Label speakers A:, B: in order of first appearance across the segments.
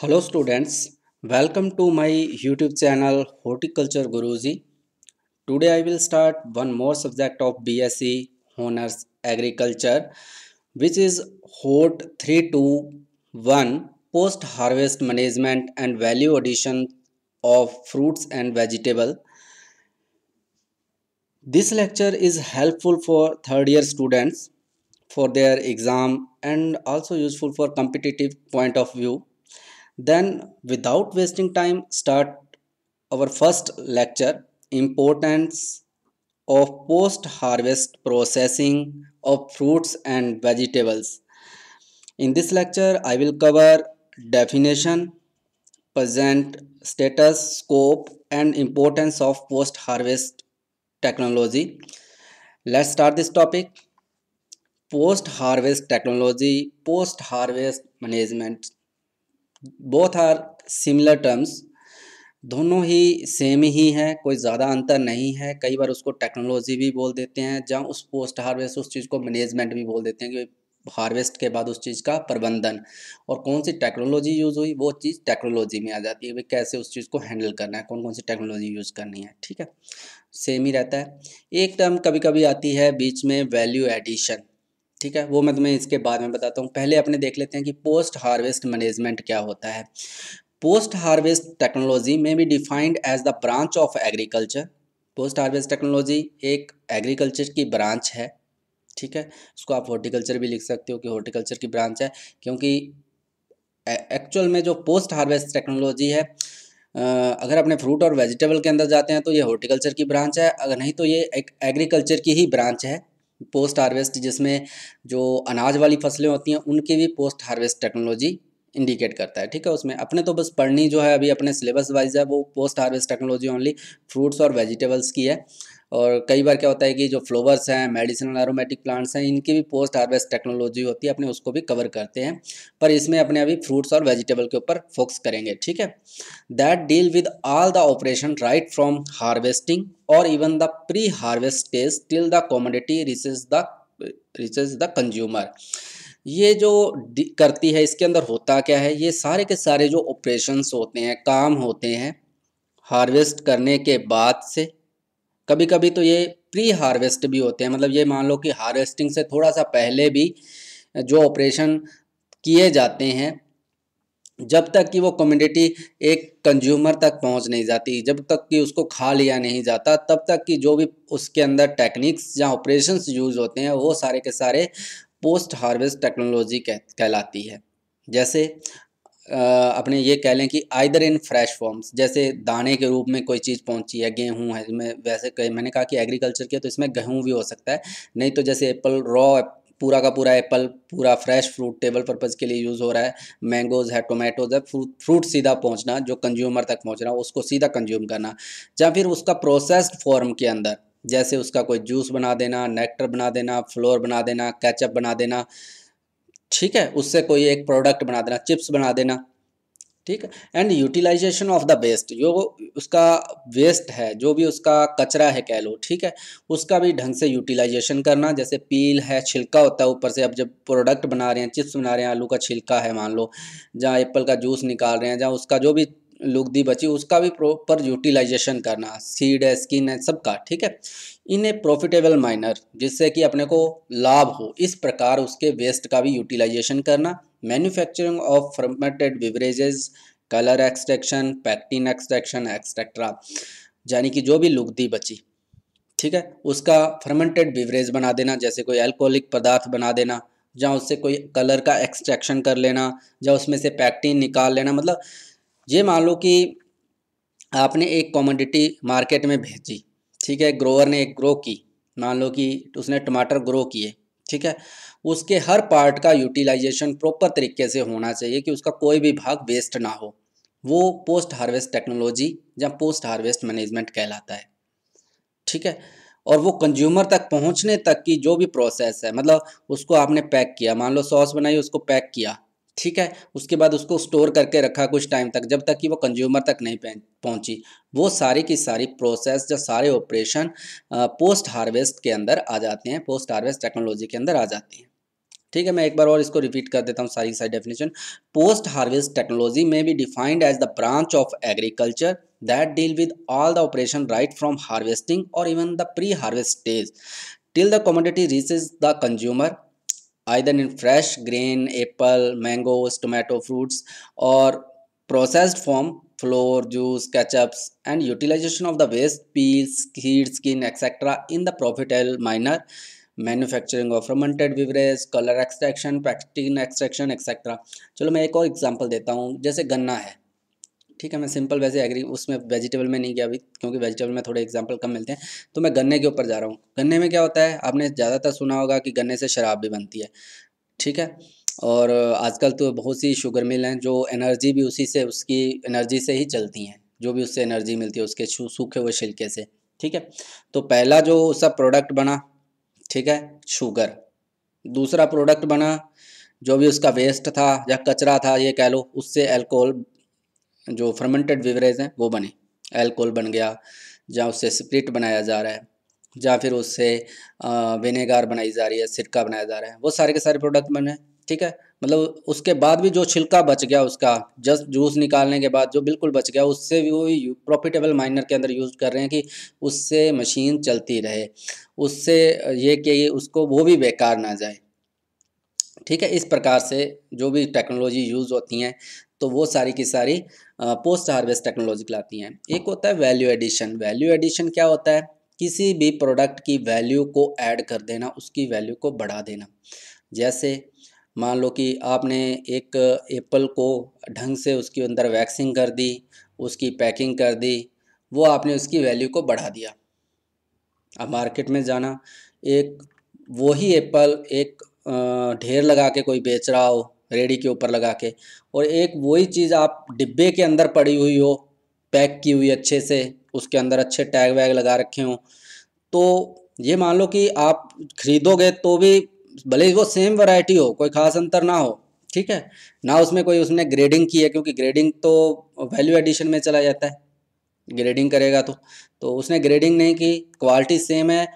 A: Hello students, welcome to my YouTube channel Horticulture Guruji. Today I will start one more subject of BSc Honors Agriculture which is HOT 321 Post Harvest Management and Value Addition of Fruits and Vegetable. This lecture is helpful for third year students for their exam and also useful for competitive point of view then without wasting time start our first lecture importance of post harvest processing of fruits and vegetables. In this lecture I will cover definition, present status, scope and importance of post harvest technology. Let's start this topic. Post harvest technology, post harvest management both are similar terms दोनों ही same ही हैं कोई ज़्यादा अंतर नहीं है कई बार उसको टेक्नोलॉजी भी बोल देते हैं जहाँ उस पोस्ट हार्वेस्ट उस चीज़ को मैनेजमेंट भी बोल देते हैं कि हार्वेस्ट के बाद उस चीज़ का प्रबंधन और कौन सी टेक्नोलॉजी यूज़ हुई वो चीज़ टेक्नोलॉजी में आ जाती है भाई कैसे उस चीज़ को हैंडल करना है कौन कौन सी टेक्नोलॉजी यूज़ करनी है ठीक है सेम ही रहता है एक टर्म कभी कभी आती है बीच में वैल्यू एडिशन ठीक है वो मैं तुम्हें इसके बाद में बताता हूँ पहले अपने देख लेते हैं कि पोस्ट हार्वेस्ट मैनेजमेंट क्या होता है पोस्ट हार्वेस्ट टेक्नोलॉजी में be defined as the branch of agriculture post harvest technology एक एग्रीकल्चर की ब्रांच है ठीक है उसको आप हॉर्टिकल्चर भी लिख सकते हो कि हॉर्टिकल्चर की ब्रांच है क्योंकि एक्चुअल में जो पोस्ट हार्वेस्ट टेक्नोलॉजी है अगर अपने फ्रूट और वेजिटेबल के अंदर जाते हैं तो ये हॉर्टिकल्चर की ब्रांच है अगर नहीं तो ये एक एग्रीकल्चर की ही ब्रांच है पोस्ट हार्वेस्ट जिसमें जो अनाज वाली फसलें होती हैं उनकी भी पोस्ट हार्वेस्ट टेक्नोलॉजी इंडिकेट करता है ठीक है उसमें अपने तो बस पढ़नी जो है अभी अपने सिलेबस वाइज है वो post harvest technology only fruits और वेजिटेबल्स की है और कई बार क्या होता है कि जो फ्लोवर्स हैं मेडिसिनल एरोमेटिक प्लांट्स हैं इनकी भी पोस्ट हार्वेस्ट टेक्नोलॉजी होती है अपने उसको भी कवर करते हैं पर इसमें अपने अभी फ्रूट्स और वेजिटेबल के ऊपर फोकस करेंगे ठीक है that deal with all the operation right from harvesting और even the pre harvest stage till the commodity reaches the reaches the consumer ये जो करती है इसके अंदर होता क्या है ये सारे के सारे जो ऑपरेशंस होते हैं काम होते हैं हार्वेस्ट करने के बाद से कभी कभी तो ये प्री हार्वेस्ट भी होते हैं मतलब ये मान लो कि हार्वेस्टिंग से थोड़ा सा पहले भी जो ऑपरेशन किए जाते हैं जब तक कि वो कम्युनिटी एक कंज्यूमर तक पहुंच नहीं जाती जब तक कि उसको खा लिया नहीं जाता तब तक कि जो भी उसके अंदर टेक्निक्स या ऑपरेशंस यूज़ होते हैं वो सारे के सारे पोस्ट हार्वेस्ट टेक्नोलॉजी कह कहलाती है जैसे अपने ये कह लें कि आइदर इन फ्रेश फॉर्म्स जैसे दाने के रूप में कोई चीज़ पहुंची है गेहूं है इसमें वैसे कहीं मैंने कहा कि एग्रीकल्चर के तो इसमें गेहूं भी हो सकता है नहीं तो जैसे एप्पल रॉ पूरा का पूरा एप्पल पूरा फ्रेश फ्रूट टेबल पर्पज़ के लिए यूज़ हो रहा है मैंगोज़ है टोमेटोज़ है फ्रूट फ्रूट सीधा पहुँचना जो कंज्यूमर तक पहुँचना उसको सीधा कंज्यूम करना या फिर उसका प्रोसेस्ड फॉर्म के अंदर जैसे उसका कोई जूस बना देना नेक्टर बना देना फ्लोर बना देना कैचअप बना देना ठीक है उससे कोई एक प्रोडक्ट बना देना चिप्स बना देना ठीक है and utilization of the waste जो उसका वेस्ट है जो भी उसका कचरा है कह लो ठीक है उसका भी ढंग से यूटिलाइजेशन करना जैसे पील है छिलका होता है ऊपर से अब जब प्रोडक्ट बना रहे हैं चिप्स बना रहे हैं आलू का छिलका है मान लो जहाँ एप्पल का जूस निकाल रहे हैं जहाँ उसका जो भी लुगदी बची उसका भी प्रॉपर यूटिलाइजेशन करना सीड है स्किन है सबका ठीक है इन ए प्रॉफिटेबल माइनर जिससे कि अपने को लाभ हो इस प्रकार उसके वेस्ट का भी यूटिलाइजेशन करना manufacturing of fermented beverages colour extraction pectin extraction एक्सट्रेक्ट्रा यानी कि जो भी लुगदी बची ठीक है उसका फर्मेंटेड बिवरेज बना देना जैसे कोई अल्कोहलिक पदार्थ बना देना या उससे कोई कलर का एक्सट्रैक्शन कर लेना या उसमें से पैक्टिन निकाल लेना मतलब ये मान लो कि आपने एक कॉमोडिटी मार्केट में भेजी ठीक है ग्रोवर ने एक ग्रो की मान लो कि उसने टमाटर ग्रो किए ठीक है उसके हर पार्ट का यूटिलाइजेशन प्रॉपर तरीके से होना चाहिए कि उसका कोई भी भाग वेस्ट ना हो वो पोस्ट हार्वेस्ट टेक्नोलॉजी या पोस्ट हार्वेस्ट मैनेजमेंट कहलाता है ठीक है और वो कंज्यूमर तक पहुंचने तक की जो भी प्रोसेस है मतलब उसको आपने पैक किया मान लो सॉस बनाई उसको पैक किया ठीक है उसके बाद उसको स्टोर करके रखा कुछ टाइम तक जब तक कि वो कंज्यूमर तक नहीं पहुंची वो सारी की सारी प्रोसेस जो सारे ऑपरेशन पोस्ट हार्वेस्ट के अंदर आ जाते हैं पोस्ट हार्वेस्ट टेक्नोलॉजी के अंदर आ जाते हैं ठीक है मैं एक बार और इसको रिपीट कर देता हूँ सारी सारी डेफिनेशन पोस्ट हार्वेस्ट टेक्नोलॉजी में भी defined as the branch of agriculture that deal with all the operation right from harvesting और even the pre harvest stage till the commodity reaches the consumer either in fresh grain apple mangoes tomato fruits और processed form flour juice ketchups and utilization of the waste piece heat skin etcetera in the profitable manner manufacturing of fermented beverage colour extraction pectin extraction etcetera चलो मैं एक और example देता हूँ जैसे गन्ना है ठीक है मैं सिंपल वैसे एग्री उसमें वेजिटेबल में नहीं गया अभी क्योंकि वेजिटेबल में थोड़े एग्जाम्पल कम मिलते हैं तो मैं गन्ने के ऊपर जा रहा हूँ गन्ने में क्या होता है आपने ज़्यादातर सुना होगा कि गन्ने से शराब भी बनती है ठीक है और आजकल तो बहुत सी शुगर मिल हैं जो एनर्जी भी उसी से उसकी एनर्जी से ही चलती हैं जो भी उससे एनर्जी मिलती है उसके सूखे हुए छिलके से ठीक है तो पहला जो उसका प्रोडक्ट बना ठीक है शुगर दूसरा प्रोडक्ट बना जो भी उसका वेस्ट था या कचरा था ये कह लो उससे अल्कोहल जो फर्मेंटेड विवरेज हैं वो बने एल्कोहल बन गया जहाँ उससे स्प्रिट बनाया जा रहा है या फिर उससे विनेगार बनाई जा रही है सिरका बनाया जा रहा है वो सारे के सारे प्रोडक्ट बने ठीक है मतलब उसके बाद भी जो छिलका बच गया उसका जस्ट जूस निकालने के बाद जो बिल्कुल बच गया उससे भी वो प्रॉफिटेबल माइनर के अंदर यूज़ कर रहे हैं कि उससे मशीन चलती रहे उससे ये कि उसको वो भी बेकार ना जाए ठीक है इस प्रकार से जो भी टेक्नोलॉजी यूज़ होती हैं तो वो सारी की सारी पोस्ट हार्वेस्ट टेक्नोलॉजी कहलाती हैं एक होता है वैल्यू एडिशन वैल्यू एडिशन क्या होता है किसी भी प्रोडक्ट की वैल्यू को ऐड कर देना उसकी वैल्यू को बढ़ा देना जैसे मान लो कि आपने एक एप्पल को ढंग से उसके अंदर वैक्सिंग कर दी उसकी पैकिंग कर दी वो आपने उसकी वैल्यू को बढ़ा दिया अब मार्केट में जाना एक वही एप्पल एक ढेर लगा के कोई बेच रहा हो रेडी के ऊपर लगा के और एक वही चीज़ आप डिब्बे के अंदर पड़ी हुई हो पैक की हुई अच्छे से उसके अंदर अच्छे टैग वैग लगा रखे हों तो ये मान लो कि आप खरीदोगे तो भी भले वो सेम वैरायटी हो कोई खास अंतर ना हो ठीक है ना उसमें कोई उसने ग्रेडिंग की है क्योंकि ग्रेडिंग तो वैल्यू एडिशन में चला जाता है ग्रेडिंग करेगा तो तो उसने ग्रेडिंग नहीं की क्वालिटी सेम है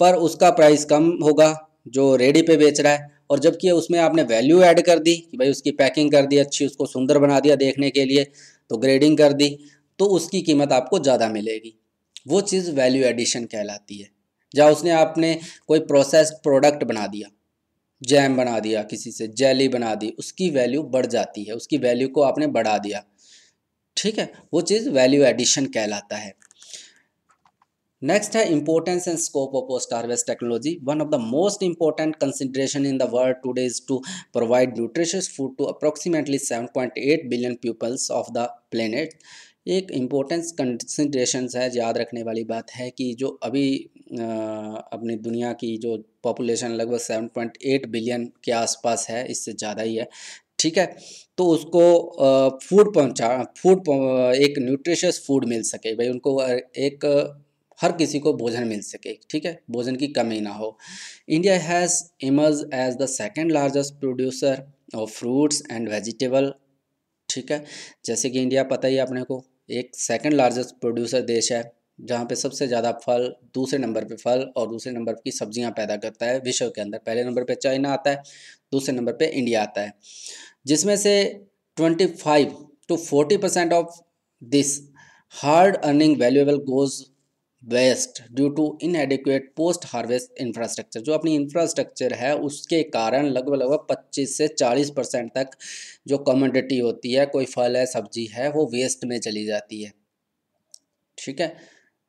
A: पर उसका प्राइस कम होगा जो रेडी पे बेच रहा है और जबकि उसमें आपने वैल्यू ऐड कर दी कि भाई उसकी पैकिंग कर दी अच्छी उसको सुंदर बना दिया देखने के लिए तो ग्रेडिंग कर दी तो उसकी कीमत आपको ज़्यादा मिलेगी वो चीज़ वैल्यू एडिशन कहलाती है जहाँ उसने आपने कोई प्रोसेस्ड प्रोडक्ट बना दिया जैम बना दिया किसी से जेली बना दी उसकी वैल्यू बढ़ जाती है उसकी वैल्यू को आपने बढ़ा दिया ठीक है वो चीज़ वैल्यू एडिशन कहलाता है नेक्स्ट है importance and scope of post harvest technology one of the most important consideration in the world today is to provide nutritious food to approximately seven point eight billion peoples of the planet एक importance consideration है याद रखने वाली बात है कि जो अभी आ, अपनी दुनिया की जो पॉपुलेशन लगभग सेवन पॉइंट एट बिलियन के आसपास है इससे ज़्यादा ही है ठीक है तो उसको फूड पहुंचा फूड एक न्यूट्रिशियस फूड मिल सके भाई उनको एक हर किसी को भोजन मिल सके ठीक है भोजन की कमी ना हो India has emerge as the second largest producer of fruits and vegetable ठीक है जैसे कि इंडिया पता ही अपने को एक सेकेंड लार्जेस्ट प्रोड्यूसर देश है जहाँ पे सबसे ज़्यादा फल दूसरे नंबर पे फल और दूसरे नंबर की सब्जियाँ पैदा करता है विश्व के अंदर पहले नंबर पे चाइना आता है दूसरे नंबर पे इंडिया आता है जिसमें से twenty five to forty percent of this hard earning valuable goes waste due to inadequate post harvest infrastructure जो अपनी इंफ्रास्ट्रक्चर है उसके कारण लगभग लगभग 25 से 40 परसेंट तक जो कमोडिटी होती है कोई फल है सब्जी है वो वेस्ट में चली जाती है ठीक है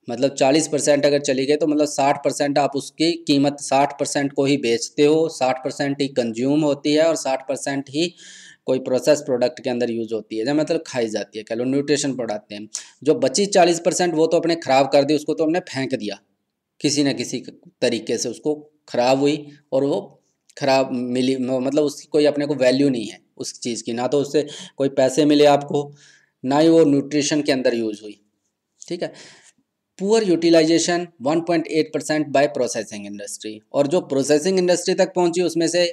A: मतलब 40 परसेंट अगर चली गई तो मतलब 60 परसेंट आप उसकी कीमत 60 परसेंट को ही बेचते हो 60 परसेंट ही कंज्यूम होती है और 60 परसेंट ही कोई प्रोसेस प्रोडक्ट के अंदर यूज होती है जब मतलब खाई जाती है कह लो न्यूट्रिशन पढ़ाते हैं जो बची चालीस परसेंट वो तो अपने ख़राब कर दी उसको तो हमने फेंक दिया किसी न किसी तरीके से उसको ख़राब हुई और वो ख़राब मिली मतलब उसकी कोई अपने को वैल्यू नहीं है उस चीज़ की ना तो उससे कोई पैसे मिले आपको ना ही वो न्यूट्रिशन के अंदर यूज हुई ठीक है poor utilization 1.8 percent by processing industry और जो प्रोसेसिंग इंडस्ट्री तक पहुंची उसमें से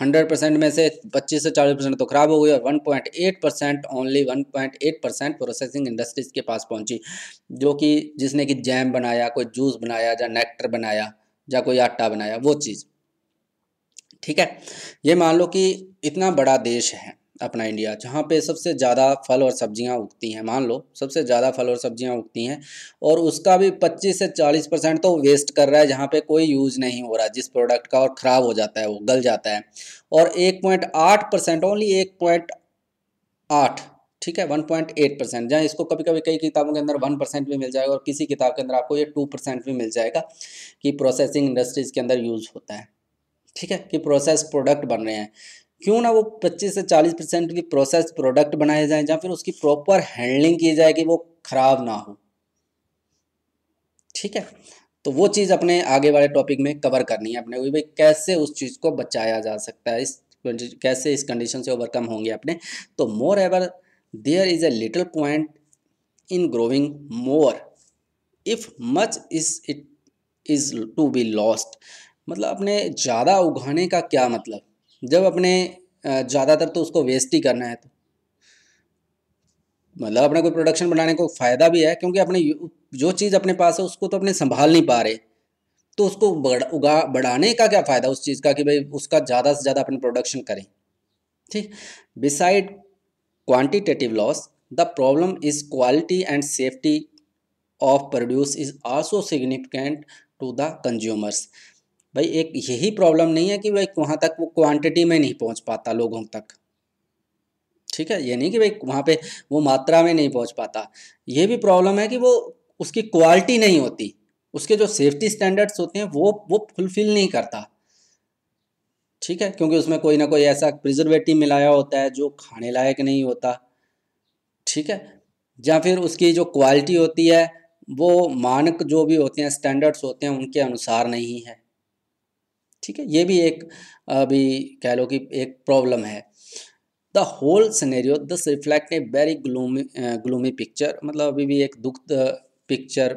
A: हंड्रेड परसेंट में से पच्चीस से चालीस परसेंट तो खराब हो गई और one point eight percent only one point eight percent processing industries के पास पहुंची जो कि जिसने कि जैम बनाया कोई जूस बनाया या नेक्टर बनाया या कोई आटा बनाया वो चीज़ ठीक है ये मान लो कि इतना बड़ा देश है अपना इंडिया जहाँ पे सबसे ज़्यादा फल और सब्जियाँ उगती हैं मान लो सबसे ज़्यादा फल और सब्जियाँ उगती हैं और उसका भी 25 से 40 परसेंट तो वेस्ट कर रहा है जहाँ पे कोई यूज़ नहीं हो रहा जिस प्रोडक्ट का और ख़राब हो जाता है वो गल जाता है और 1.8 परसेंट ओनली एक पॉइंट आठ ठीक है 1.8 परसेंट जहाँ इसको कभी कभी कई किताबों के अंदर 1 परसेंट भी मिल जाएगा और किसी किताब के अंदर आपको ये 2 परसेंट भी मिल जाएगा कि प्रोसेसिंग इंडस्ट्रीज़ के अंदर यूज़ होता है ठीक है कि प्रोसेस प्रोडक्ट बन रहे हैं क्यों ना वो 25 से 40 परसेंट भी प्रोसेस प्रोडक्ट बनाए जाएं या फिर उसकी प्रॉपर हैंडलिंग की जाए कि वो ख़राब ना हो ठीक है तो वो चीज़ अपने आगे वाले टॉपिक में कवर करनी है अपने भाई कैसे उस चीज़ को बचाया जा सकता है इस कैसे इस कंडीशन से ओवरकम होंगे अपने तो moreover there is a little point in growing more if much is it is to be lost मतलब अपने ज़्यादा उगाने का क्या मतलब जब अपने ज़्यादातर तो उसको वेस्ट ही करना है तो मतलब अपने कोई प्रोडक्शन बनाने को फ़ायदा भी है क्योंकि अपने जो चीज़ अपने पास है उसको तो अपने संभाल नहीं पा रहे तो उसको बढ़ा उगा बढ़ाने का क्या फ़ायदा उस चीज़ का कि भाई उसका ज़्यादा से ज़्यादा अपने प्रोडक्शन करें ठीक beside quantitative loss the problem is quality and safety of produce is also significant to the consumers भाई एक यही प्रॉब्लम नहीं है कि भाई वहाँ तक वो क्वांटिटी में नहीं पहुँच पाता लोगों तक ठीक है ये नहीं कि भाई वहाँ पे वो मात्रा में नहीं पहुँच पाता ये भी प्रॉब्लम है कि वो उसकी क्वालिटी नहीं होती उसके जो सेफ्टी स्टैंडर्ड्स होते हैं वो वो फुलफिल नहीं करता ठीक है क्योंकि उसमें कोई ना कोई ऐसा प्रिजर्वेटिव मिलाया होता है जो खाने लायक नहीं होता ठीक है या फिर उसकी जो क्वालिटी होती है वो मानक जो भी होते हैं स्टैंडर्ड्स होते हैं उनके अनुसार नहीं है ठीक है ये भी एक अभी कह लो कि एक प्रॉब्लम है the whole scenario this reflect a very gloomy gloomy picture मतलब अभी भी एक दुख पिक्चर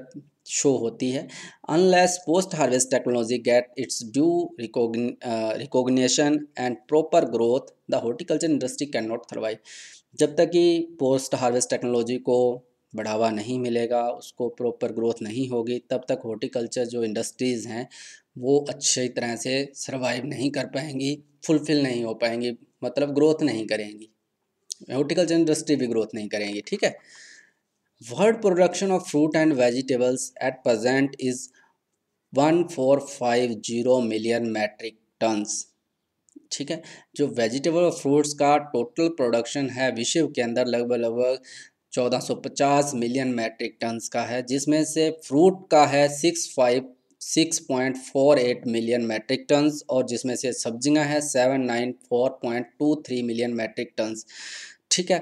A: शो होती है unless post harvest technology get its due recognition and proper growth the horticulture industry can not thrive जब तक कि पोस्ट हार्वेस्ट टेक्नोलॉजी को बढ़ावा नहीं मिलेगा उसको प्रॉपर ग्रोथ नहीं होगी तब तक हॉर्टिकल्चर जो इंडस्ट्रीज़ हैं वो अच्छी तरह से सर्वाइव नहीं कर पाएंगी फुलफ़िल नहीं हो पाएंगी मतलब ग्रोथ नहीं करेंगी हॉर्टिकल्चर इंडस्ट्री भी ग्रोथ नहीं करेंगी ठीक है world production of fruit and vegetables at present is one four five zero million metric tons ठीक है जो वेजिटेबल और फ्रूट्स का टोटल प्रोडक्शन है विश्व के अंदर लगभग लगभग 1450 मिलियन मैट्रिक टन्स का है जिसमें से फ्रूट का है 656.48 मिलियन मैट्रिक टन्स और जिसमें से सब्जियां हैं 794.23 मिलियन मैट्रिक टन्स ठीक है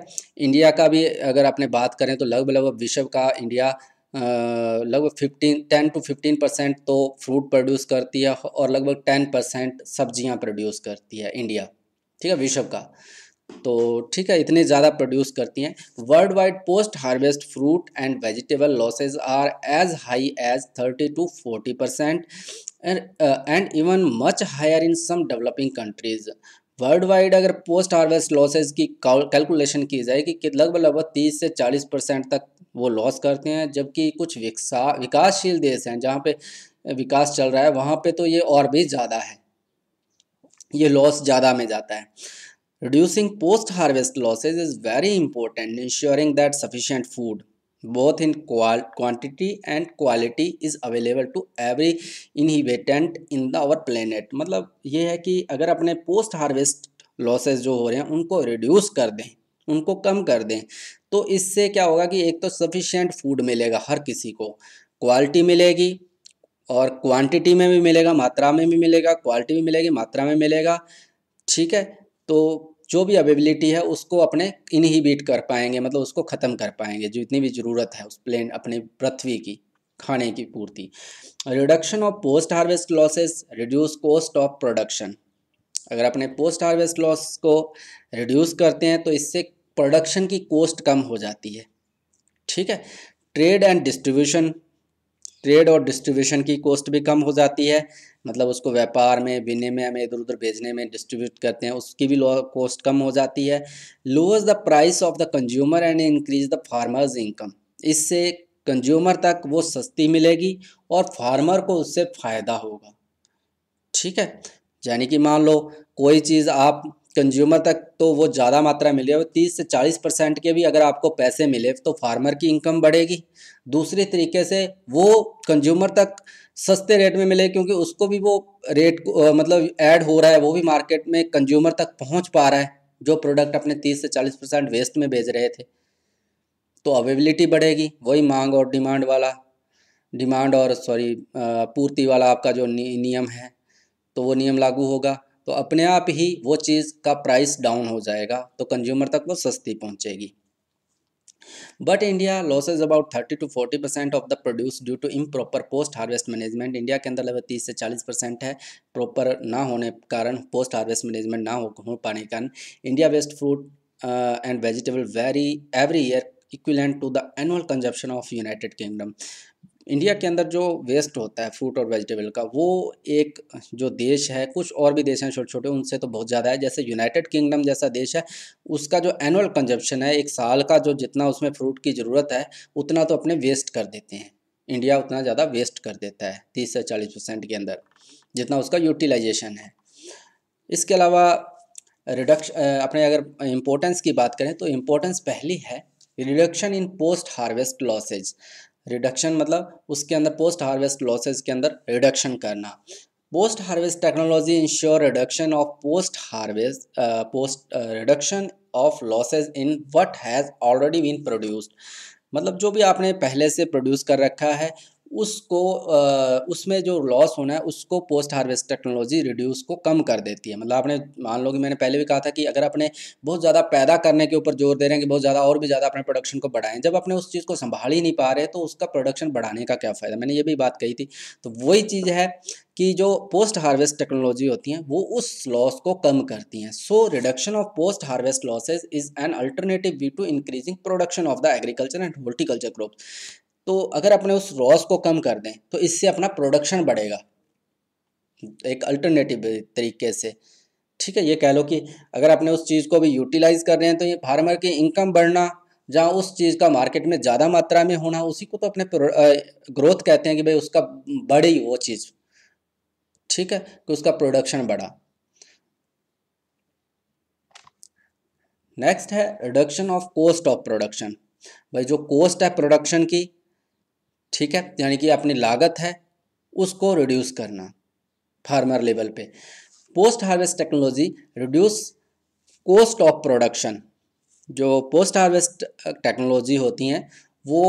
A: इंडिया का भी अगर आपने बात करें तो लगभग लगभग विश्व का इंडिया लगभग fifteen ten to fifteen percent तो फ्रूट प्रोड्यूस करती है और लगभग टेन परसेंट सब्जियाँ प्रोड्यूस करती है इंडिया ठीक है विश्व का तो ठीक है इतने ज़्यादा प्रोड्यूस करती हैं world wide post harvest fruit and vegetable losses are as high as thirty to forty percent and even much higher in some developing countries world wide अगर पोस्ट हार्वेस्ट लॉसेज की कैलकुलेशन की जाए कि लगभग लगभग तीस से चालीस परसेंट तक वो लॉस करते हैं जबकि कुछ विकसा विकासशील देश हैं जहाँ पे विकास चल रहा है वहाँ पे तो ये और भी ज़्यादा है ये लॉस ज़्यादा में जाता है Reducing post-harvest losses is very important ensuring that sufficient food both in quantity and quality is available to every inhabitant in the our planet matlab ye hai ki agar apne post harvest losses jo ho rahe hain unko reduce kar dein unko kam kar dein to isse kya hoga ki ek to sufficient food milega har kisi ko quality milegi और quantity में भी मिलेगा मात्रा में भी मिलेगा quality में मिलेगी मात्रा में मिलेगा ठीक है तो जो भी अवेबिलिटी है उसको अपने इनहिबिट कर पाएंगे मतलब उसको ख़त्म कर पाएंगे जितनी भी ज़रूरत है उस प्लेन अपने पृथ्वी की खाने की पूर्ति reduction of post harvest losses reduce cost of production अगर अपने पोस्ट हार्वेस्ट लॉस को रिड्यूस करते हैं तो इससे प्रोडक्शन की कॉस्ट कम हो जाती है ठीक है ट्रेड एंड डिस्ट्रीब्यूशन ट्रेड और डिस्ट्रीब्यूशन की कॉस्ट भी कम हो जाती है मतलब उसको व्यापार में बिने में हमें इधर उधर भेजने में डिस्ट्रीब्यूट करते हैं उसकी भी कॉस्ट कम हो जाती है lowers the price of the consumer and increase the farmers income इससे कंज्यूमर तक वो सस्ती मिलेगी और फार्मर को उससे फ़ायदा होगा ठीक है यानी कि मान लो कोई चीज़ आप कंज्यूमर तक तो वो ज़्यादा मात्रा मिले और तीस से चालीस परसेंट के भी अगर आपको पैसे मिले तो फार्मर की इनकम बढ़ेगी दूसरे तरीके से वो कंज्यूमर तक सस्ते रेट में मिले क्योंकि उसको भी वो रेट मतलब ऐड हो रहा है वो भी मार्केट में कंज्यूमर तक पहुंच पा रहा है जो प्रोडक्ट अपने तीस से चालीस परसेंट वेस्ट में बेच रहे थे तो अवेबिलिटी बढ़ेगी वही मांग और डिमांड वाला डिमांड और सॉरी पूर्ति वाला आपका जो नियम है तो वो नियम लागू होगा तो अपने आप ही वो चीज़ का प्राइस डाउन हो जाएगा तो कंज्यूमर तक वो सस्ती पहुंचेगी but India losses about thirty to forty percent of the produce due to improper post harvest management India के अंदर लगभग तीस से चालीस परसेंट है प्रॉपर ना होने कारण पोस्ट हार्वेस्ट मैनेजमेंट ना हो, पाने के कारण India waste fruit and vegetable very every year equivalent to the annual consumption of United Kingdom India के अंदर जो वेस्ट होता है फ्रूट और वेजिटेबल का वो एक जो देश है कुछ और भी देश हैं छोटे छोटे उनसे तो बहुत ज़्यादा है जैसे यूनाइटेड किंगडम जैसा देश है उसका जो एनुअल कंजप्शन है एक साल का जो जितना उसमें फ्रूट की ज़रूरत है उतना तो अपने वेस्ट कर देते हैं इंडिया उतना ज़्यादा वेस्ट कर देता है तीस से चालीस परसेंट के अंदर जितना उसका यूटिलाइजेशन है इसके अलावा रिडक्श अपने अगर इम्पोर्टेंस की बात करें तो इम्पोर्टेंस पहली है reduction in post harvest losses reduction मतलब उसके अंदर पोस्ट हार्वेस्ट लॉसेज के अंदर रिडक्शन करना post harvest technology ensure reduction of post harvest post reduction of losses in what has already been produced मतलब जो भी आपने पहले से प्रोड्यूस कर रखा है उसको उसमें जो लॉस होना है उसको पोस्ट हार्वेस्ट टेक्नोलॉजी रिड्यूस को कम कर देती है मतलब आपने मान लो कि मैंने पहले भी कहा था कि अगर अपने बहुत ज़्यादा पैदा करने के ऊपर जोर दे रहे हैं कि बहुत ज़्यादा और भी ज़्यादा अपने प्रोडक्शन को बढ़ाएं जब अपने उस चीज़ को संभाल ही नहीं पा रहे तो उसका प्रोडक्शन बढ़ाने का क्या फ़ायदा मैंने ये भी बात कही थी तो वही चीज़ है कि जो पोस्ट हार्वेस्ट टेक्नोलॉजी होती हैं वो उस लॉस को कम करती हैं so reduction of post harvest losses is an alternative way to increasing production of the agriculture and horticulture crop तो अगर अपने उस लॉस को कम कर दें तो इससे अपना प्रोडक्शन बढ़ेगा एक अल्टरनेटिव तरीके से ठीक है ये कह लो कि अगर अपने उस चीज़ को भी यूटिलाइज कर रहे हैं तो ये फार्मर की इनकम बढ़ना जहाँ उस चीज़ का मार्केट में ज़्यादा मात्रा में होना उसी को तो अपने ग्रोथ कहते हैं कि भाई उसका बढ़ी वो चीज़ ठीक है कि उसका प्रोडक्शन बढ़ा नेक्स्ट है reduction of cost of production भाई जो कॉस्ट है प्रोडक्शन की ठीक है यानी कि अपनी लागत है उसको रिड्यूस करना फार्मर लेवल पे post harvest technology reduce cost of production जो पोस्ट हार्वेस्ट टेक्नोलॉजी होती हैं वो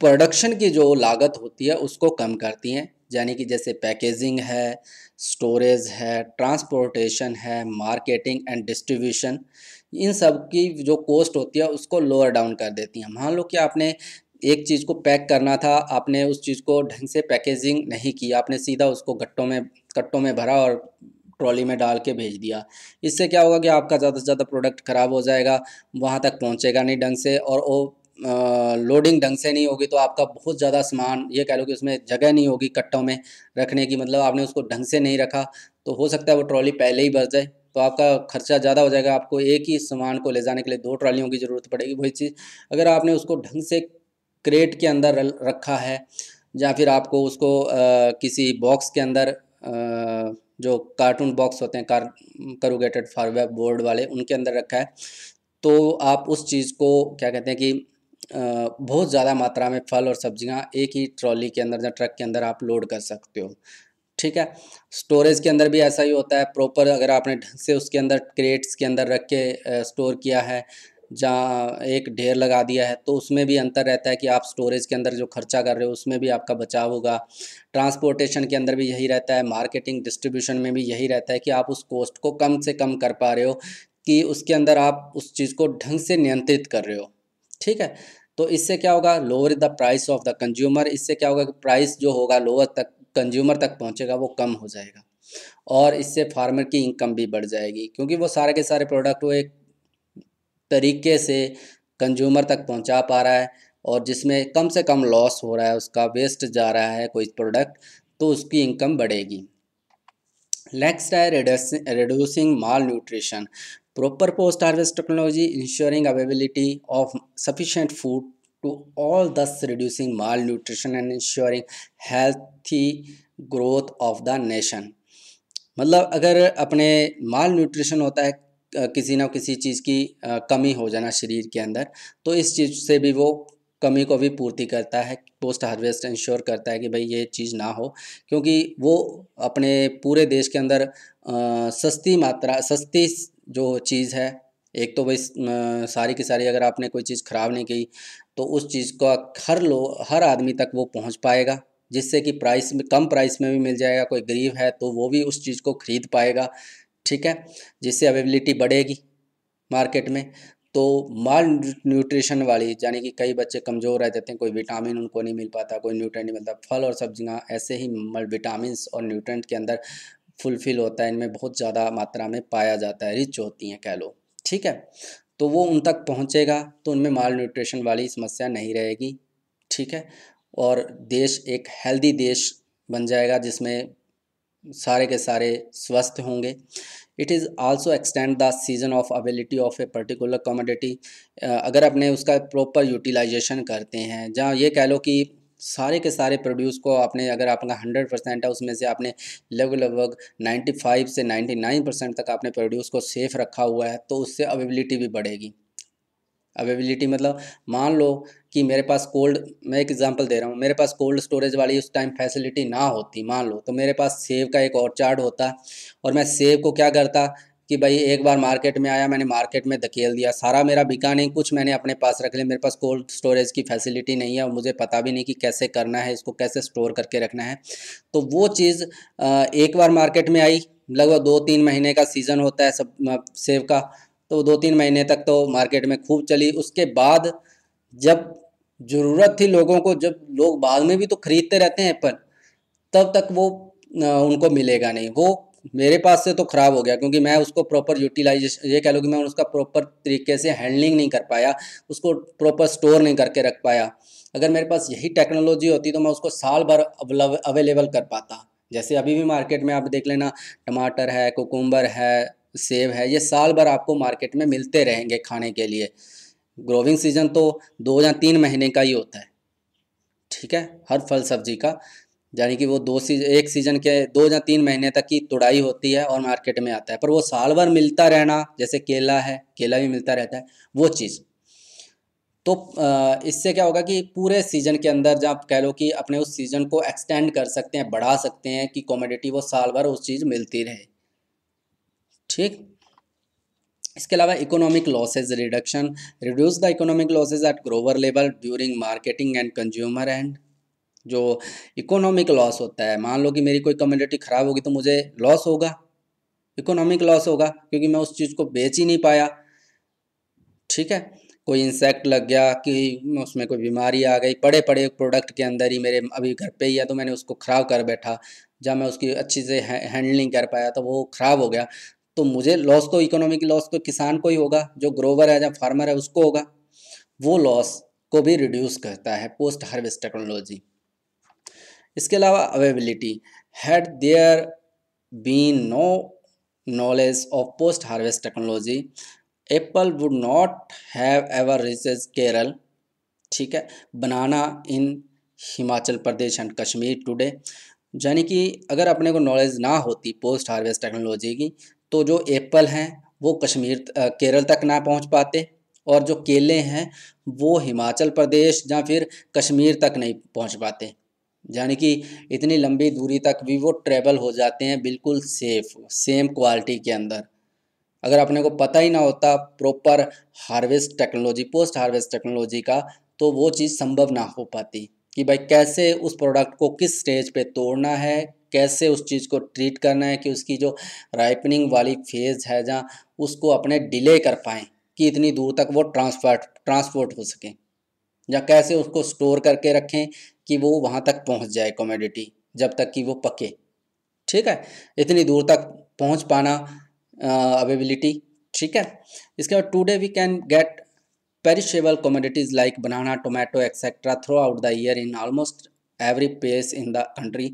A: प्रोडक्शन की जो लागत होती है उसको कम करती हैं यानी कि जैसे पैकेजिंग है स्टोरेज है ट्रांसपोर्टेशन है मार्केटिंग एंड डिस्ट्रीब्यूशन इन सब की जो कॉस्ट होती है उसको लोअर डाउन कर देती हैं मान लो कि आपने एक चीज़ को पैक करना था आपने उस चीज़ को ढंग से पैकेजिंग नहीं की आपने सीधा उसको गट्टों में कट्टों में भरा और ट्रॉली में डाल के भेज दिया इससे क्या होगा कि आपका ज़्यादा से ज़्यादा प्रोडक्ट ख़राब हो जाएगा वहाँ तक पहुँचेगा नहीं ढंग से और वो लोडिंग ढंग से नहीं होगी तो आपका बहुत ज़्यादा सामान ये कह लो कि उसमें जगह नहीं होगी कट्टों में रखने की मतलब आपने उसको ढंग से नहीं रखा तो हो सकता है वो ट्रॉली पहले ही भर जाए तो आपका खर्चा ज़्यादा हो जाएगा आपको एक ही सामान को ले जाने के लिए दो ट्रॉलियों की ज़रूरत पड़ेगी वही चीज़ अगर आपने उसको ढंग से क्रेट के अंदर रखा है या फिर आपको उसको आ, किसी बॉक्स के अंदर आ, जो कार्टून बॉक्स होते हैं कार करूगेटेड वेब बोर्ड वाले उनके अंदर रखा है तो आप उस चीज़ को क्या कहते हैं कि बहुत ज़्यादा मात्रा में फल और सब्जियां एक ही ट्रॉली के अंदर या ट्रक के अंदर आप लोड कर सकते हो ठीक है स्टोरेज के अंदर भी ऐसा ही होता है प्रॉपर अगर आपने ढंग से उसके अंदर क्रेट्स के अंदर रख के स्टोर किया है जहाँ एक ढेर लगा दिया है तो उसमें भी अंतर रहता है कि आप स्टोरेज के अंदर जो खर्चा कर रहे हो उसमें भी आपका बचाव होगा ट्रांसपोर्टेशन के अंदर भी यही रहता है मार्केटिंग डिस्ट्रीब्यूशन में भी यही रहता है कि आप उस कॉस्ट को कम से कम कर पा रहे हो कि उसके अंदर आप उस चीज़ को ढंग से नियंत्रित कर रहे हो ठीक है तो इससे क्या होगा lower the price of the consumer इससे क्या होगा कि प्राइस जो होगा लोअर तक कंज्यूमर तक पहुंचेगा वो कम हो जाएगा और इससे फार्मर की इनकम भी बढ़ जाएगी क्योंकि वो सारे के सारे प्रोडक्ट वो एक तरीके से कंज्यूमर तक पहुंचा पा रहा है और जिसमें कम से कम लॉस हो रहा है उसका वेस्ट जा रहा है कोई प्रोडक्ट तो उसकी इनकम बढ़ेगी नेक्स्ट है reducing malnutrition proper post harvest technology ensuring availability of sufficient food to all thus reducing malnutrition and ensuring healthy growth of the nation मतलब अगर अपने माल न्यूट्रिशन होता है किसी ना किसी चीज़ की कमी हो जाना शरीर के अंदर तो इस चीज़ से भी वो कमी को भी पूर्ति करता है पोस्ट हार्वेस्ट इंश्योर करता है कि भाई ये चीज़ ना हो क्योंकि वो अपने पूरे देश के अंदर सस्ती मात्रा सस्ती जो चीज़ है एक तो भाई सारी की सारी अगर आपने कोई चीज़ ख़राब नहीं की तो उस चीज़ का हर लो हर आदमी तक वो पहुंच पाएगा जिससे कि प्राइस में कम प्राइस में भी मिल जाएगा कोई गरीब है तो वो भी उस चीज़ को खरीद पाएगा ठीक है जिससे अवेबिलिटी बढ़ेगी मार्केट में तो माल न्यूट्रिशन वाली यानी कि कई बच्चे कमज़ोर रह जाते हैं कोई विटामिन उनको नहीं मिल पाता कोई न्यूट्रेंट नहीं मिलता फल और सब्जियाँ ऐसे ही विटामिन और न्यूट्रेंट के अंदर फुलफिल होता है इनमें बहुत ज़्यादा मात्रा में पाया जाता है रिच होती हैं कह लो ठीक है तो वो उन तक पहुँचेगा तो उनमें माल न्यूट्रिशन वाली समस्या नहीं रहेगी ठीक है और देश एक हेल्दी देश बन जाएगा जिसमें सारे के सारे स्वस्थ होंगे it is also extend the season of availability of a particular commodity अगर अपने उसका प्रॉपर यूटिलाइजेशन करते हैं जहाँ ये कह लो कि सारे के सारे प्रोड्यूस को आपने अगर आपका हंड्रेड परसेंट है उसमें से आपने लगभग लगभग नाइन्टी फाइव से नाइन्टी नाइन परसेंट तक आपने प्रोड्यूस को सेफ़ रखा हुआ है तो उससे अवेबिलिटी भी बढ़ेगी अवेबिलिटी मतलब मान लो कि मेरे पास कोल्ड मैं एक एग्जांपल दे रहा हूँ मेरे पास कोल्ड स्टोरेज वाली उस टाइम फैसिलिटी ना होती मान लो तो मेरे पास सेब का एक और चार्ट होता और मैं सेब को क्या करता कि भाई एक बार मार्केट में आया मैंने मार्केट में धकेल दिया सारा मेरा बिका नहीं कुछ मैंने अपने पास रख लिया मेरे पास कोल्ड स्टोरेज की फैसिलिटी नहीं है और मुझे पता भी नहीं कि कैसे करना है इसको कैसे स्टोर करके रखना है तो वो चीज़ एक बार मार्केट में आई लगभग दो तीन महीने का सीज़न होता है सब सेब का तो दो तीन महीने तक तो मार्केट में खूब चली उसके बाद जब ज़रूरत थी लोगों को जब लोग बाद में भी तो ख़रीदते रहते हैं एप्पल तब तक वो उनको मिलेगा नहीं वो मेरे पास से तो ख़राब हो गया क्योंकि मैं उसको प्रॉपर यूटिलाइजेशन ये कह लो कि मैं उसका प्रॉपर तरीके से हैंडलिंग नहीं कर पाया उसको प्रॉपर स्टोर नहीं करके रख पाया अगर मेरे पास यही टेक्नोलॉजी होती तो मैं उसको साल भर अवेलेबल कर पाता जैसे अभी भी मार्केट में आप देख लेना टमाटर है कोकुम्बर है सेब है ये साल भर आपको मार्केट में मिलते रहेंगे खाने के लिए ग्रोविंग सीजन तो दो या तीन महीने का ही होता है ठीक है हर फल सब्जी का यानी कि वो दो सीज एक सीज़न के दो या तीन महीने तक की तुड़ाई होती है और मार्केट में आता है पर वो साल भर मिलता रहना जैसे केला है केला भी मिलता रहता है वो चीज़ तो इससे क्या होगा कि पूरे सीज़न के अंदर जब आप कह लो कि अपने उस सीज़न को एक्सटेंड कर सकते हैं बढ़ा सकते हैं कि कॉमोडिटी वो साल भर उस चीज़ मिलती रहे ठीक इसके अलावा economic losses reduction reduce the economic losses at grower level during marketing and consumer and जो इकोनॉमिक लॉस होता है मान लो कि मेरी कोई कम्यूनिटी ख़राब होगी तो मुझे लॉस होगा इकोनॉमिक लॉस होगा क्योंकि मैं उस चीज़ को बेच ही नहीं पाया ठीक है कोई इंसेक्ट लग गया कि उसमें कोई बीमारी आ गई पड़े पड़े प्रोडक्ट के अंदर ही मेरे अभी घर पे ही है तो मैंने उसको ख़राब कर बैठा जब मैं उसकी अच्छी से हैंडलिंग कर पाया तो वो ख़राब हो गया तो मुझे लॉस तो इकोनॉमिक लॉस तो किसान को ही होगा जो ग्रोवर है या फार्मर है उसको होगा वो लॉस को भी रिड्यूस करता है पोस्ट हार्वेस्ट टेक्नोलॉजी इसके अलावा availability had there been no knowledge of post harvest technology apple would not have ever reaches Kerala ठीक है banana in Himachal Pradesh and Kashmir today यानी कि अगर अपने को नॉलेज ना होती पोस्ट हार्वेस्ट टेक्नोलॉजी की तो जो एप्पल हैं वो कश्मीर केरल तक ना पहुंच पाते और जो केले हैं वो हिमाचल प्रदेश या फिर कश्मीर तक नहीं पहुंच पाते यानी कि इतनी लंबी दूरी तक भी वो ट्रेवल हो जाते हैं बिल्कुल सेफ सेम क्वालिटी के अंदर अगर अपने को पता ही ना होता proper harvest technology post harvest technology का तो वो चीज़ संभव ना हो पाती कि भाई कैसे उस प्रोडक्ट को किस स्टेज पे तोड़ना है कैसे उस चीज़ को ट्रीट करना है कि उसकी जो राइपनिंग वाली फेज़ है जहाँ उसको अपने डिले कर पाएँ कि इतनी दूर तक वो ट्रांसपोर्ट ट्रांसपोर्ट हो सकें या कैसे उसको स्टोर करके रखें कि वो वहाँ तक पहुँच जाए कॉमोडिटी जब तक कि वो पके ठीक है इतनी दूर तक पहुँच पाना अवेबिलिटी ठीक है इसके बाद today we can get perishable commodities like banana tomato etcetera throughout the year in almost every place in the country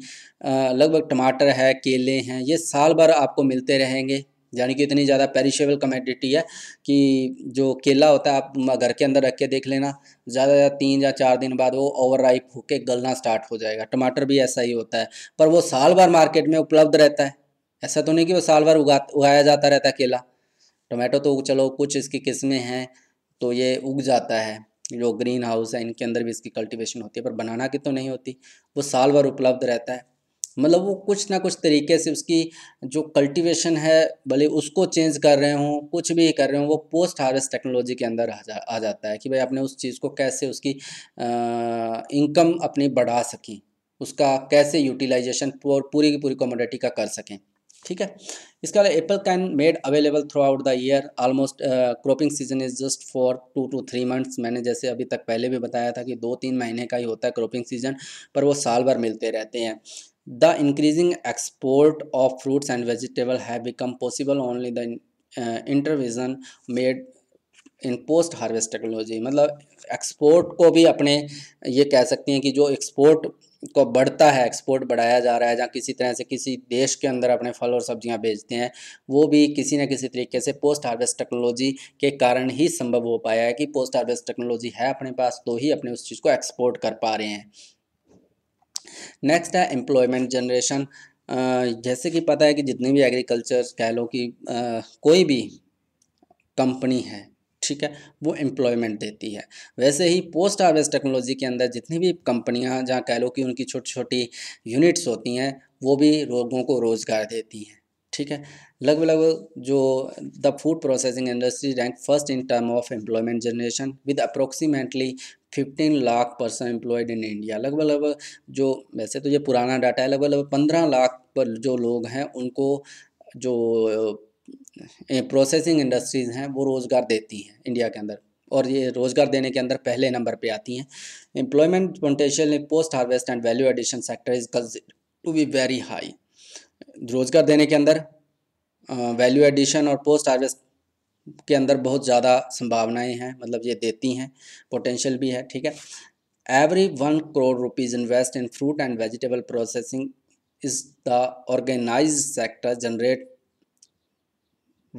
A: लगभग टमाटर है केले हैं ये साल भर आपको मिलते रहेंगे यानी कि इतनी ज़्यादा पेरिशेबल कमेडिटी है कि जो केला होता है आप घर के अंदर रख के देख लेना ज़्यादा ज़्यादा तीन या चार दिन बाद वो ओवर राइप होकर गलना स्टार्ट हो जाएगा टमाटर भी ऐसा ही होता है पर वो साल भर मार्केट में उपलब्ध रहता है ऐसा तो नहीं कि वो साल भर उगा उगाया जाता रहता है केला टमाटो तो चलो कुछ इसकी किस्में हैं तो ये उग जाता है जो ग्रीन हाउस है इनके अंदर भी इसकी कल्टीवेशन होती है पर बनाना की तो नहीं होती वो साल भर उपलब्ध रहता है मतलब वो कुछ ना कुछ तरीके से उसकी जो कल्टीवेशन है भले उसको चेंज कर रहे हों कुछ भी कर रहे हों वो पोस्ट हार्वेस्ट टेक्नोलॉजी के अंदर आ, जा, आ जाता है कि भाई आपने उस चीज़ को कैसे उसकी इनकम अपनी बढ़ा सकें उसका कैसे यूटिलाइजेशन पूरी की पूरी कमोडिटी का कर सकें ठीक है इसके अलावा apple can made available throughout the year almost cropping season is just for two to three months मैंने जैसे अभी तक पहले भी बताया था कि दो तीन महीने का ही होता है क्रॉपिंग सीजन पर वो साल भर मिलते रहते हैं the increasing export of fruits and vegetable have become possible only the intervention made in post harvest technology मतलब एक्सपोर्ट को भी अपने ये कह सकते हैं कि जो एक्सपोर्ट को बढ़ता है एक्सपोर्ट बढ़ाया जा रहा है जहाँ किसी तरह से किसी देश के अंदर अपने फल और सब्जियाँ बेचते हैं वो भी किसी न किसी तरीके से पोस्ट हार्वेस्ट टेक्नोलॉजी के कारण ही संभव हो पाया है कि पोस्ट हार्वेस्ट टेक्नोलॉजी है अपने पास तो ही अपने उस चीज़ को एक्सपोर्ट कर पा रहे हैं नेक्स्ट है एम्प्लॉयमेंट जनरेशन जैसे कि पता है कि जितनी भी एग्रीकल्चर कह लो कि कोई भी कंपनी है ठीक है वो एम्प्लॉयमेंट देती है वैसे ही पोस्ट हार्वेस्ट टेक्नोलॉजी के अंदर जितनी भी कंपनियां जहाँ कह लो कि उनकी छोटी छोटी यूनिट्स होती हैं वो भी लोगों को रोज़गार देती हैं ठीक है लगभग लगभग जो the food processing industry rank first in term of employment generation with approximately fifteen lakh person employed in India लगभग लगभग जो वैसे तो ये पुराना डाटा है लगभग लगभग पंद्रह लाख पर जो लोग हैं उनको जो प्रोसेसिंग इंडस्ट्रीज़ हैं वो रोज़गार देती हैं इंडिया के अंदर और ये रोज़गार देने के अंदर पहले नंबर पे आती हैं employment potential in post harvest and value addition sector is to be very high रोज़गार देने के अंदर वैल्यू एडिशन और पोस्ट हार्वेस्ट के अंदर बहुत ज़्यादा संभावनाएं हैं मतलब ये देती हैं पोटेंशियल भी है ठीक है every one crore rupees invest in fruit and vegetable processing is the organise sector generate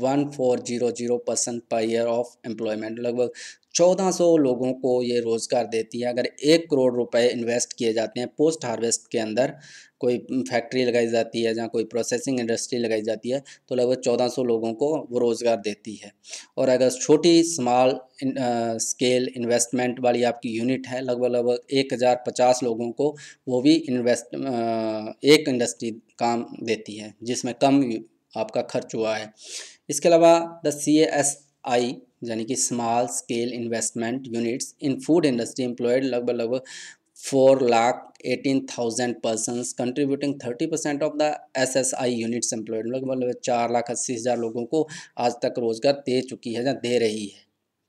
A: one four zero zero percent per year of employment लगभग चौदह सौ लोगों को ये रोज़गार देती है अगर एक करोड़ रुपए इन्वेस्ट किए जाते हैं पोस्ट हार्वेस्ट के अंदर कोई फैक्ट्री लगाई जाती है जहाँ कोई प्रोसेसिंग इंडस्ट्री लगाई जाती है तो लगभग चौदह सौ लोगों को वो रोज़गार देती है और अगर छोटी स्मॉल स्केल इन्वेस्टमेंट वाली आपकी यूनिट है लगभग लगभग एक हज़ार पचास लोगों को वो भी इन्वेस्ट एक इंडस्ट्री काम देती है जिसमें कम आपका खर्च हुआ है इसके अलावा द सी एस आई यानी कि small scale investment units in food industry employed लगभग लगभग four lakh eighteen thousand persons contributing thirty percent of the S S I units employed लगभग चार लाख अस्सी हज़ार लोगों को आज तक रोज़गार दे चुकी है या दे रही है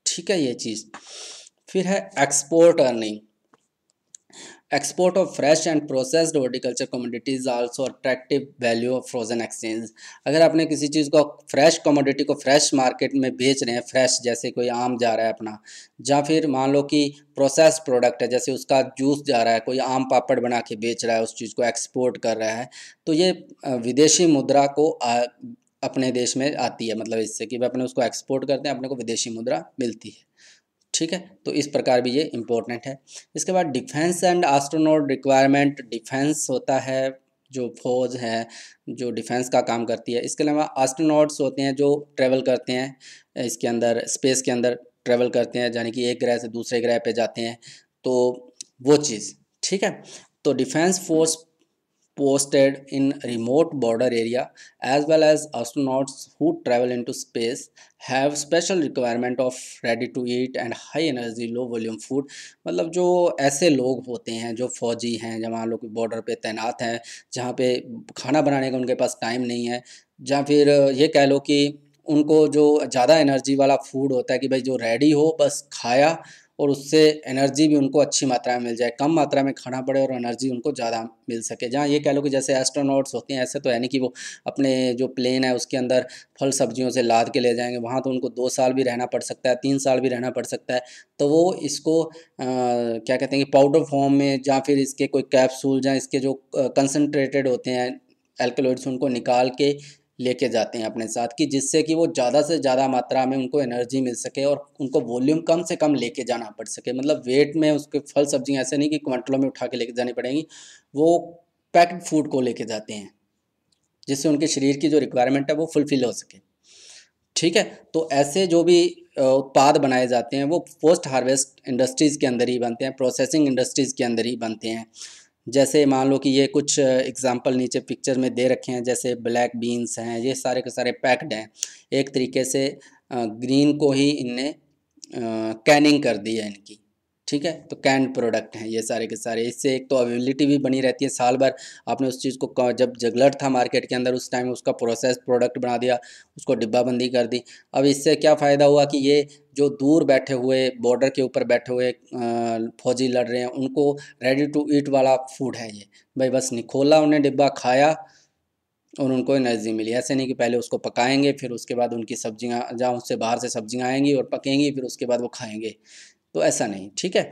A: ठीक है ये चीज़ फिर है export earning Export of fresh and processed horticulture commodities also attractive value of frozen exchange अगर आपने किसी चीज़ को फ्रेश कमोडिटी को फ्रेश मार्केट में बेच रहे हैं फ्रेश जैसे कोई आम जा रहा है अपना या फिर मान लो कि प्रोसेस प्रोडक्ट है जैसे उसका जूस जा रहा है कोई आम पापड़ बना के बेच रहा है उस चीज़ को एक्सपोर्ट कर रहा है तो ये विदेशी मुद्रा को आ, अपने देश में आती है मतलब इससे कि वह अपने उसको एक्सपोर्ट करते हैं अपने को विदेशी मुद्रा मिलती है ठीक है तो इस प्रकार भी ये इम्पोर्टेंट है इसके बाद defence and astronaut requirement defence होता है जो फौज है जो डिफेंस का काम करती है इसके अलावा आस्ट्रोनॉट्स होते हैं जो ट्रेवल करते हैं इसके अंदर स्पेस के अंदर ट्रेवल करते हैं यानी कि एक ग्रह से दूसरे ग्रह पर जाते हैं तो वो चीज़ ठीक है तो defence force posted in remote border area as well as astronauts who travel into space have special requirement of ready to eat and high energy low volume food मतलब जो ऐसे लोग होते हैं जो फौजी हैं जहाँ लोग बॉर्डर पे तैनात हैं जहाँ पे खाना बनाने का उनके पास टाइम नहीं है या फिर ये कह लो कि उनको जो ज़्यादा एनर्जी वाला फूड होता है कि भाई जो रेडी हो बस खाया और उससे एनर्जी भी उनको अच्छी मात्रा में मिल जाए कम मात्रा में खाना पड़े और एनर्जी उनको ज़्यादा मिल सके जहाँ ये कह लो कि जैसे एस्ट्रोनॉट्स होते हैं ऐसे तो यानी कि वो अपने जो प्लेन है उसके अंदर फल सब्जियों से लाद के ले जाएंगे वहाँ तो उनको दो साल भी रहना पड़ सकता है तीन साल भी रहना पड़ सकता है तो वो इसको आ, क्या कहते हैं कि पाउडर फॉर्म में या फिर इसके कोई कैप्सूल या इसके जो कंसनट्रेटेड होते हैं एल्कोलोइड्स उनको निकाल के लेके जाते हैं अपने साथ कि जिससे कि वो ज़्यादा से ज़्यादा मात्रा में उनको एनर्जी मिल सके और उनको वॉल्यूम कम से कम लेके जाना पड़ सके मतलब वेट में उसके फल सब्जियाँ ऐसे नहीं कि क्वांटलों में उठा के लेके जानी पड़ेंगी वो पैक्ड फूड को लेके जाते हैं जिससे उनके शरीर की जो रिक्वायरमेंट है वो फुलफ़िल हो सके ठीक है तो ऐसे जो भी उत्पाद बनाए जाते हैं वो पोस्ट हार्वेस्ट इंडस्ट्रीज़ के अंदर ही बनते हैं प्रोसेसिंग इंडस्ट्रीज़ के अंदर ही बनते हैं जैसे मान लो कि ये कुछ एग्जांपल नीचे पिक्चर में दे रखे हैं जैसे ब्लैक बीन्स हैं ये सारे के सारे पैक्ड हैं एक तरीके से ग्रीन को ही इनने कैनिंग कर दी है इनकी ठीक है तो कैंड प्रोडक्ट हैं ये सारे के सारे इससे एक तो अवेबिलिटी भी बनी रहती है साल भर आपने उस चीज़ को जब जगलर था मार्केट के अंदर उस टाइम उसका प्रोसेस प्रोडक्ट बना दिया उसको डिब्बाबंदी कर दी अब इससे क्या फ़ायदा हुआ कि ये जो दूर बैठे हुए बॉर्डर के ऊपर बैठे हुए फौजी लड़ रहे हैं उनको रेडी टू ईट वाला फूड है ये भाई बस निखोला उन्हें डिब्बा खाया और उनको एनर्जी मिली ऐसे नहीं कि पहले उसको पकाएंगे फिर उसके बाद उनकी सब्जियाँ जहाँ उससे बाहर से सब्जियाँ आएंगी और पकेंगी फिर उसके बाद वो खाएंगे तो ऐसा नहीं ठीक है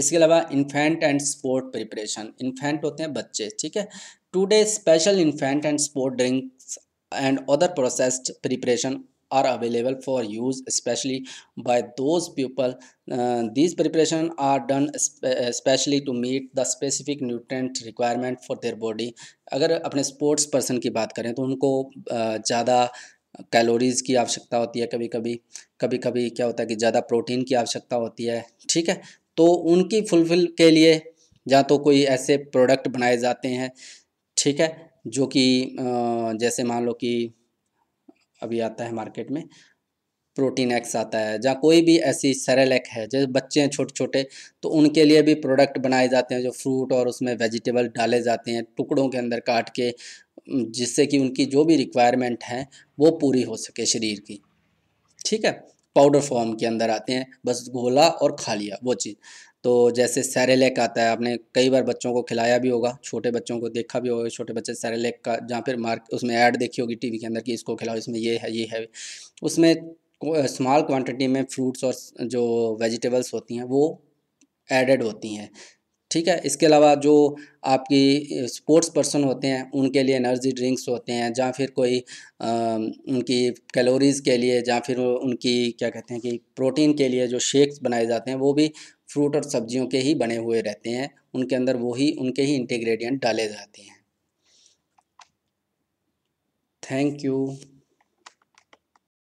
A: इसके अलावा infant and sport preparation infant होते हैं बच्चे ठीक है today special infant and sport drinks and other processed preparation are available for use specially by those people these preparation are done specially to meet the specific nutrient requirement for their body अगर अपने sports person की बात करें तो उनको uh, ज़्यादा calories की आवश्यकता होती है कभी कभी कभी कभी क्या होता है कि ज़्यादा प्रोटीन की आवश्यकता होती है ठीक है तो उनकी फुलफिल के लिए या तो कोई ऐसे प्रोडक्ट बनाए जाते हैं ठीक है जो कि जैसे मान लो कि अभी आता है मार्केट में प्रोटीन एक्स आता है जहाँ कोई भी ऐसी सरल एक है जैसे बच्चे हैं छोटे छोटे तो उनके लिए भी प्रोडक्ट बनाए जाते हैं जो फ्रूट और उसमें वेजिटेबल डाले जाते हैं टुकड़ों के अंदर काट के जिससे कि उनकी जो भी रिक्वायरमेंट है वो पूरी हो सके शरीर की ठीक है पाउडर फॉर्म के अंदर आते हैं बस घोला और खा लिया वो चीज़ तो जैसे सैरेलेक आता है आपने कई बार बच्चों को खिलाया भी होगा छोटे बच्चों को देखा भी होगा छोटे बच्चे सैरेलेक का जहाँ फिर मार्क उसमें ऐड देखी होगी टीवी के अंदर कि इसको खिलाओ इसमें ये है ये है उसमें स्मॉल क्वांटिटी में फ्रूट्स और जो वेजिटेबल्स होती हैं वो एडेड होती हैं ठीक है इसके अलावा जो आपकी स्पोर्ट्स पर्सन होते हैं उनके लिए एनर्जी ड्रिंक्स होते हैं या फिर कोई आ, उनकी कैलोरीज़ के लिए या फिर उनकी क्या कहते हैं कि प्रोटीन के लिए जो शेक्स बनाए जाते हैं वो भी फ्रूट और सब्जियों के ही बने हुए रहते हैं उनके अंदर वही उनके ही इंटीग्रेडिएंट डाले जाते हैं थैंक यू